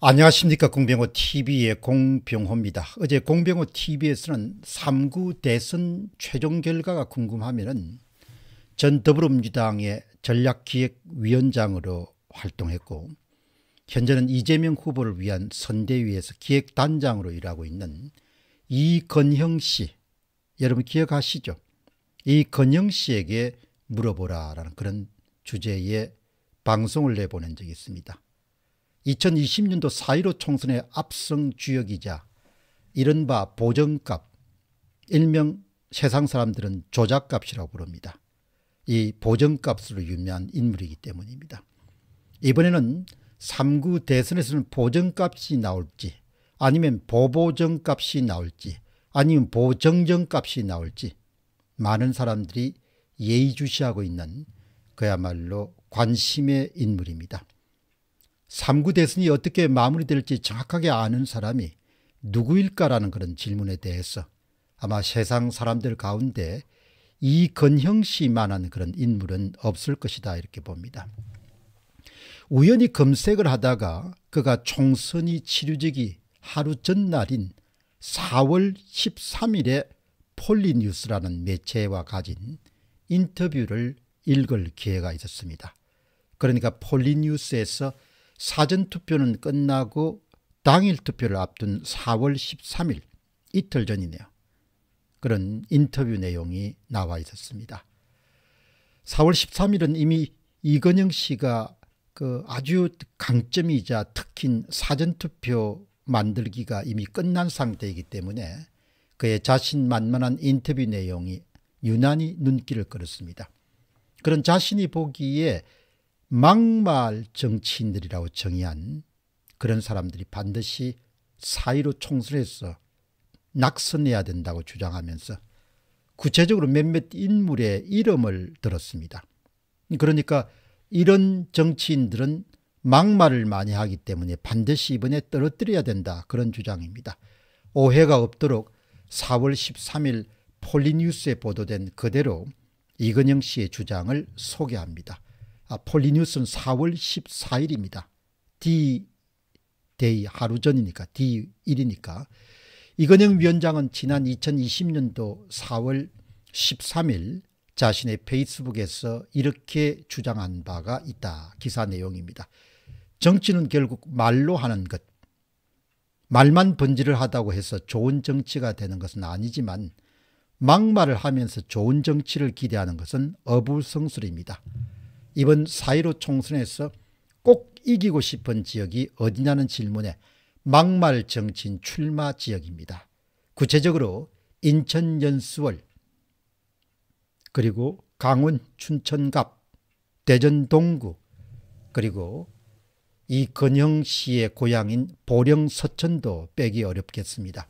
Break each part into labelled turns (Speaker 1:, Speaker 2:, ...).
Speaker 1: 안녕하십니까 공병호 TV의 공병호입니다. 어제 공병호 TV에서는 3구 대선 최종 결과가 궁금하면 전 더불어민주당의 전략기획위원장으로 활동했고 현재는 이재명 후보를 위한 선대위에서 기획단장으로 일하고 있는 이건형 씨 여러분 기억하시죠? 이건형 씨에게 물어보라라는 그런 주제의 방송을 내보낸 적이 있습니다. 2020년도 4.15 총선의 압승 주역이자 이른바 보정값, 일명 세상 사람들은 조작값이라고 부릅니다. 이 보정값으로 유명한 인물이기 때문입니다. 이번에는 3구 대선에서는 보정값이 나올지 아니면 보보정값이 나올지 아니면 보정정값이 나올지 많은 사람들이 예의주시하고 있는 그야말로 관심의 인물입니다. 3구 대선이 어떻게 마무리될지 정확하게 아는 사람이 누구일까라는 그런 질문에 대해서 아마 세상 사람들 가운데 이건형 씨만한 그런 인물은 없을 것이다 이렇게 봅니다. 우연히 검색을 하다가 그가 총선이 치료지기 하루 전날인 4월 13일에 폴리뉴스라는 매체와 가진 인터뷰를 읽을 기회가 있었습니다. 그러니까 폴리뉴스에서 사전투표는 끝나고 당일 투표를 앞둔 4월 13일 이틀 전이네요. 그런 인터뷰 내용이 나와 있었습니다. 4월 13일은 이미 이건영 씨가 그 아주 강점이자 특히 사전투표 만들기가 이미 끝난 상태이기 때문에 그의 자신만만한 인터뷰 내용이 유난히 눈길을 끌었습니다. 그런 자신이 보기에 막말 정치인들이라고 정의한 그런 사람들이 반드시 사의로 총선에서 낙선해야 된다고 주장하면서 구체적으로 몇몇 인물의 이름을 들었습니다. 그러니까 이런 정치인들은 막말을 많이 하기 때문에 반드시 이번에 떨어뜨려야 된다 그런 주장입니다. 오해가 없도록 4월 13일 폴리뉴스에 보도된 그대로 이건영 씨의 주장을 소개합니다. 아, 폴리뉴스는 4월 14일입니다. D-데이 하루 전이니까 D1이니까 이건영 위원장은 지난 2020년도 4월 13일 자신의 페이스북에서 이렇게 주장한 바가 있다. 기사 내용입니다. 정치는 결국 말로 하는 것. 말만 번지를 하다고 해서 좋은 정치가 되는 것은 아니지만 막말을 하면서 좋은 정치를 기대하는 것은 어불성설입니다. 이번 4.15 총선에서 꼭 이기고 싶은 지역이 어디냐는 질문에 막말 정치인 출마 지역입니다. 구체적으로 인천 연수월 그리고 강원 춘천갑 대전 동구 그리고 이건영 씨의 고향인 보령 서천도 빼기 어렵겠습니다.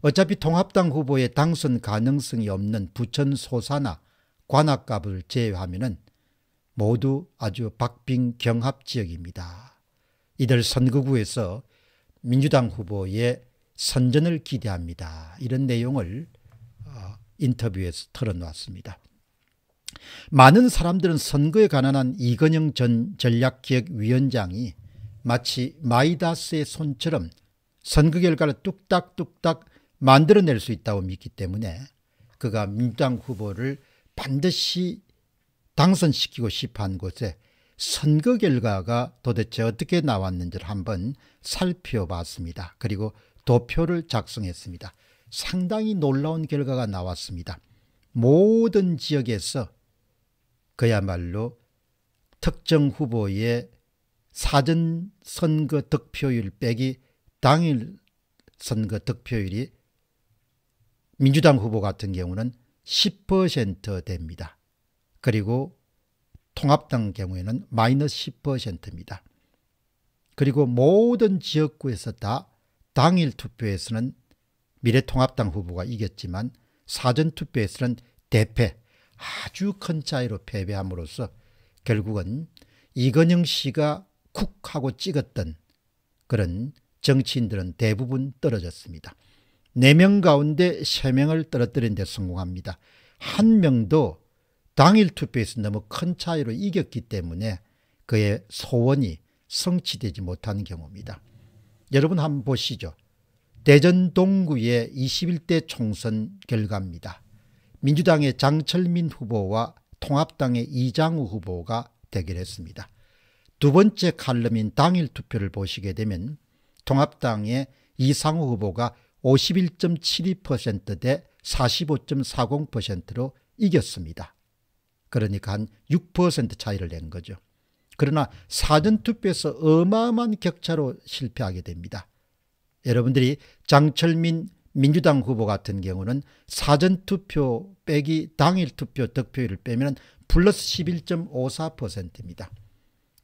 Speaker 1: 어차피 통합당 후보의 당선 가능성이 없는 부천 소사나 관악갑을 제외하면 모두 아주 박빙 경합 지역입니다. 이들 선거구에서 민주당 후보의 선전을 기대합니다. 이런 내용을 어, 인터뷰에서 털어놓았습니다. 많은 사람들은 선거에 관한 이건영 전 전략기획위원장이 마치 마이다스의 손처럼 선거 결과를 뚝딱뚝딱 만들어낼 수 있다고 믿기 때문에 그가 민주당 후보를 반드시 당선시키고 싶어한 곳에 선거 결과가 도대체 어떻게 나왔는지를 한번 살펴봤습니다. 그리고 도표를 작성했습니다. 상당히 놀라운 결과가 나왔습니다. 모든 지역에서 그야말로 특정 후보의 사전 선거 득표율 빼기 당일 선거 득표율이 민주당 후보 같은 경우는 10% 됩니다. 그리고 통합당 경우에는 마이너스 10%입니다. 그리고 모든 지역구에서 다 당일 투표에서는 미래통합당 후보가 이겼지만 사전투표에서는 대패 아주 큰 차이로 패배함으로써 결국은 이건영 씨가 쿡 하고 찍었던 그런 정치인들은 대부분 떨어졌습니다. 4명 가운데 3명을 떨어뜨린 데 성공합니다. 한 명도 당일 투표에서 너무 큰 차이로 이겼기 때문에 그의 소원이 성취되지 못하는 경우입니다. 여러분 한번 보시죠. 대전 동구의 21대 총선 결과입니다. 민주당의 장철민 후보와 통합당의 이장우 후보가 대결했습니다. 두 번째 칼럼인 당일 투표를 보시게 되면 통합당의 이상우 후보가 51.72%대 45.40%로 이겼습니다. 그러니까 한 6% 차이를 낸 거죠. 그러나 사전투표에서 어마어마한 격차로 실패하게 됩니다. 여러분들이 장철민 민주당 후보 같은 경우는 사전투표 빼기 당일투표 득표율을 빼면 플러스 11.54%입니다.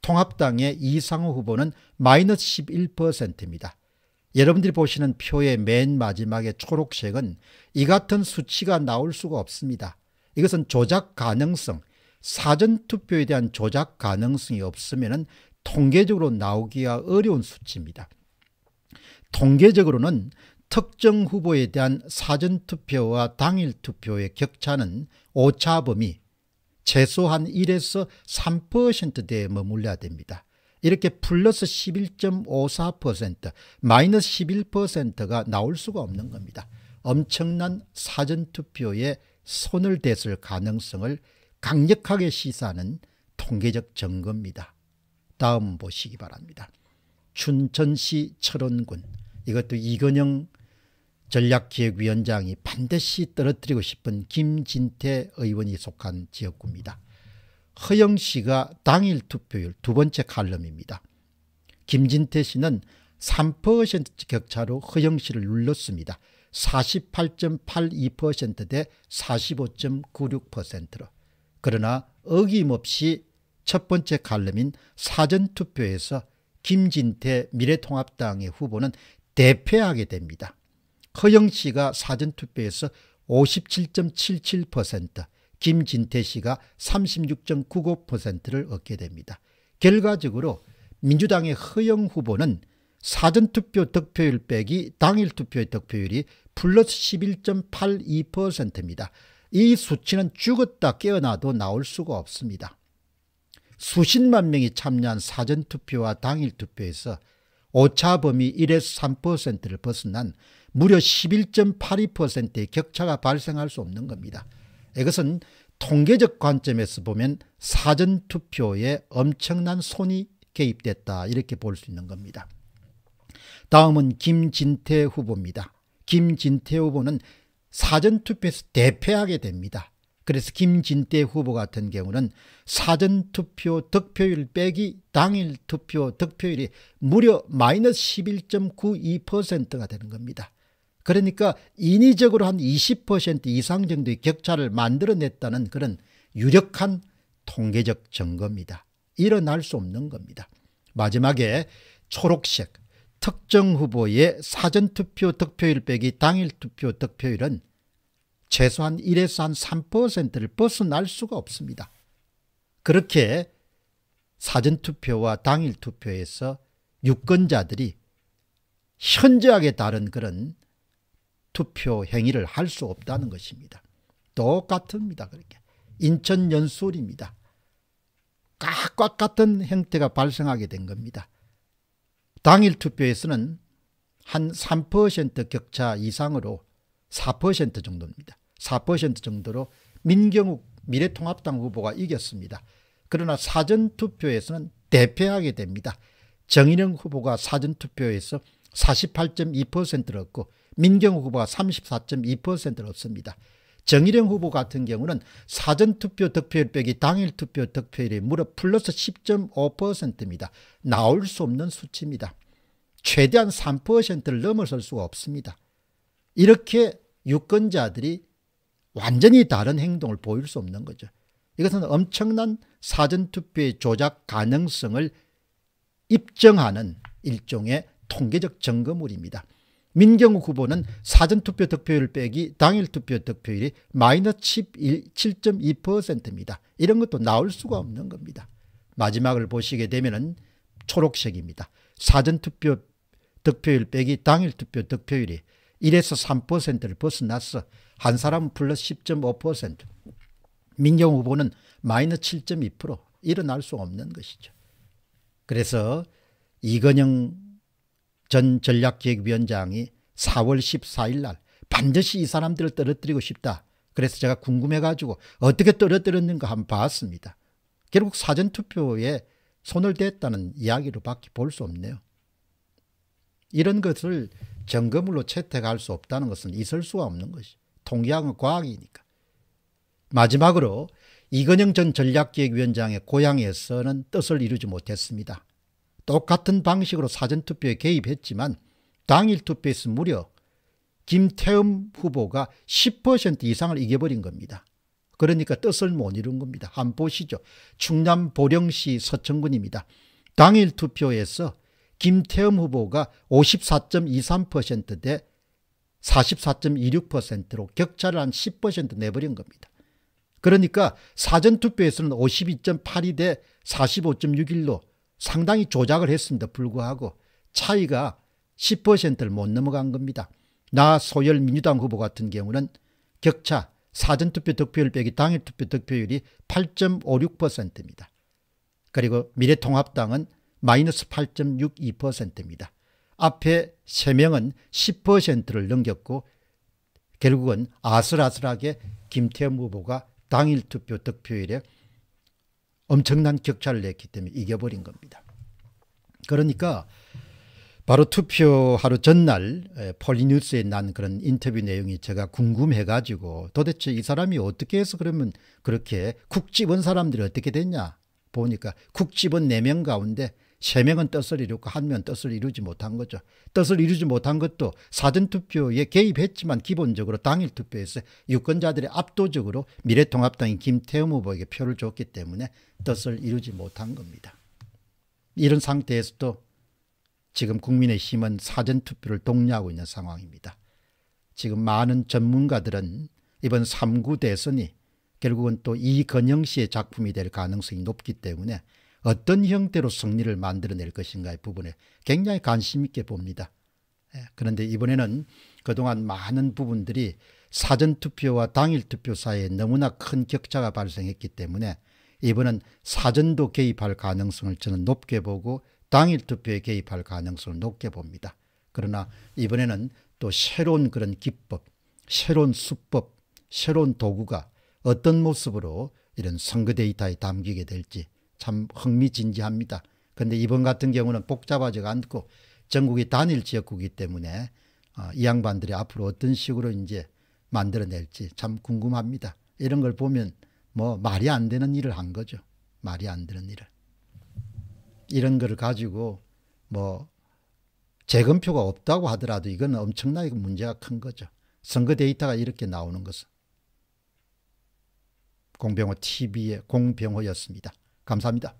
Speaker 1: 통합당의 이상호 후보는 마이너스 11%입니다. 여러분들이 보시는 표의 맨 마지막에 초록색은 이 같은 수치가 나올 수가 없습니다. 이것은 조작 가능성, 사전투표에 대한 조작 가능성이 없으면 통계적으로 나오기가 어려운 수치입니다. 통계적으로는 특정 후보에 대한 사전투표와 당일투표의 격차는 오차범위 최소한 1에서 3%대에 머물러야 됩니다. 이렇게 플러스 11.54% 마이너스 11%가 나올 수가 없는 겁니다. 엄청난 사전투표의 손을 댔을 가능성을 강력하게 시사하는 통계적 증거입니다. 다음 보시기 바랍니다. 춘천시 철원군 이것도 이건영 전략기획위원장이 반드시 떨어뜨리고 싶은 김진태 의원이 속한 지역구입니다. 허영 씨가 당일 투표율 두 번째 칼럼입니다. 김진태 씨는 3% 격차로 허영 씨를 눌렀습니다. 48.82%대 45.96%로 그러나 어김없이 첫 번째 칼럼인 사전투표에서 김진태 미래통합당의 후보는 대패하게 됩니다. 허영 씨가 사전투표에서 57.77%, 김진태 씨가 36.95%를 얻게 됩니다. 결과적으로 민주당의 허영 후보는 사전투표 득표율 빼기 당일 투표의 득표율이 플러스 11.82%입니다. 이 수치는 죽었다 깨어나도 나올 수가 없습니다. 수십만 명이 참여한 사전투표와 당일투표에서 오차범위 1에서 3%를 벗어난 무려 11.82%의 격차가 발생할 수 없는 겁니다. 이것은 통계적 관점에서 보면 사전투표에 엄청난 손이 개입됐다 이렇게 볼 수 있는 겁니다. 다음은 김진태 후보입니다. 김진태 후보는 사전투표에서 대패하게 됩니다. 그래서 김진태 후보 같은 경우는 사전투표 득표율 빼기 당일 투표 득표율이 무려 마이너스 11.92%가 되는 겁니다. 그러니까 인위적으로 한 20% 이상 정도의 격차를 만들어냈다는 그런 유력한 통계적 증거입니다. 일어날 수 없는 겁니다. 마지막에 초록색 특정 후보의 사전투표 득표율 빼기 당일 투표 득표율은 최소한 1에서 한 3%를 벗어날 수가 없습니다. 그렇게 사전투표와 당일투표에서 유권자들이 현저하게 다른 그런 투표 행위를 할 수 없다는 것입니다. 똑같습니다. 그렇게. 인천 연수입니다 꽉꽉 같은 형태가 발생하게 된 겁니다. 당일 투표에서는 한 3% 격차 이상으로 4% 정도입니다. 4% 정도로 민경욱 미래통합당 후보가 이겼습니다. 그러나 사전투표에서는 대패하게 됩니다. 정인영 후보가 사전투표에서 48.2%를 얻고 민경욱 후보가 34.2%를 얻습니다. 정일영 후보 같은 경우는 사전투표 득표율 빼기 당일투표 득표율이 무려 플러스 10.5%입니다. 나올 수 없는 수치입니다. 최대한 3%를 넘어설 수가 없습니다. 이렇게 유권자들이 완전히 다른 행동을 보일 수 없는 거죠. 이것은 엄청난 사전투표의 조작 가능성을 입증하는 일종의 통계적 점검물입니다. 민경욱 후보는 사전투표 득표율 빼기 당일 투표 득표율이 마이너스 7.2%입니다. 이런 것도 나올 수가 없는 겁니다. 마지막을 보시게 되면 초록색입니다. 사전투표 득표율 빼기 당일 투표 득표율이 1에서 3%를 벗어났어 한 사람은 플러스 10.5% 민경 후보는 마이너7.2% 일어날 수 없는 것이죠. 그래서 이건영 전 전략기획위원장이 4월 14일 날 반드시 이 사람들을 떨어뜨리고 싶다. 그래서 제가 궁금해가지고 어떻게 떨어뜨렸는가 한번 봤습니다. 결국 사전투표에 손을 댔다는 이야기로밖에 볼 수 없네요. 이런 것을 점검으로 채택할 수 없다는 것은 있을 수가 없는 것이 통계학은 과학이니까. 마지막으로 이건영 전 전략기획위원장의 고향에서는 뜻을 이루지 못했습니다. 똑같은 방식으로 사전투표에 개입했지만 당일 투표에서 무려 김태흠 후보가 10% 이상을 이겨버린 겁니다. 그러니까 뜻을 못 이룬 겁니다. 한번 보시죠. 충남 보령시 서천군입니다. 당일 투표에서 김태흠 후보가 54.23%대 44.26%로 격차를 한 10% 내버린 겁니다. 그러니까 사전투표에서는 52.82 대 45.61로 상당히 조작을 했습니다. 불구하고 차이가 10%를 못 넘어간 겁니다. 나소열 민주당 후보 같은 경우는 격차 사전투표 득표율 빼기 당일투표 득표율이 8.56%입니다. 그리고 미래통합당은 마이너스 8.62%입니다. 앞에 3명은 10%를 넘겼고 결국은 아슬아슬하게 김태현 후보가 당일투표 득표율에 엄청난 격차를 냈기 때문에 이겨버린 겁니다. 그러니까 바로 투표 하루 전날 폴리뉴스에 난 그런 인터뷰 내용이 제가 궁금해가지고 도대체 이 사람이 어떻게 해서 그러면 그렇게 국 집은 사람들이 어떻게 됐냐 보니까 국 집은 4명 가운데 3명은 뜻을 이루고 1명 은 뜻을 이루지 못한 거죠. 뜻을 이루지 못한 것도 사전투표에 개입했지만 기본적으로 당일 투표에서 유권자들이 압도적으로 미래통합당인 김태우 후보에게 표를 줬기 때문에 뜻을 이루지 못한 겁니다. 이런 상태에서도 지금 국민의힘은 사전투표를 독려하고 있는 상황입니다. 지금 많은 전문가들은 이번 3구 대선이 결국은 또 이건영 씨의 작품이 될 가능성이 높기 때문에 어떤 형태로 승리를 만들어낼 것인가의 부분에 굉장히 관심 있게 봅니다. 예, 그런데 이번에는 그동안 많은 부분들이 사전투표와 당일투표 사이에 너무나 큰 격차가 발생했기 때문에 이번은 사전도 개입할 가능성을 저는 높게 보고 당일 투표에 개입할 가능성을 높게 봅니다. 그러나 이번에는 또 새로운 그런 기법, 새로운 수법, 새로운 도구가 어떤 모습으로 이런 선거 데이터에 담기게 될지 참 흥미진진합니다. 그런데 이번 같은 경우는 복잡하지가 않고 전국이 단일 지역구이기 때문에 어, 이 양반들이 앞으로 어떤 식으로 이제 만들어낼지 참 궁금합니다. 이런 걸 보면 뭐 말이 안 되는 일을 한 거죠. 말이 안 되는 일을. 이런 거를 가지고 뭐 재검표가 없다고 하더라도 이건 엄청나게 문제가 큰 거죠. 선거 데이터가 이렇게 나오는 것은. 공병호 TV의 공병호였습니다. 감사합니다.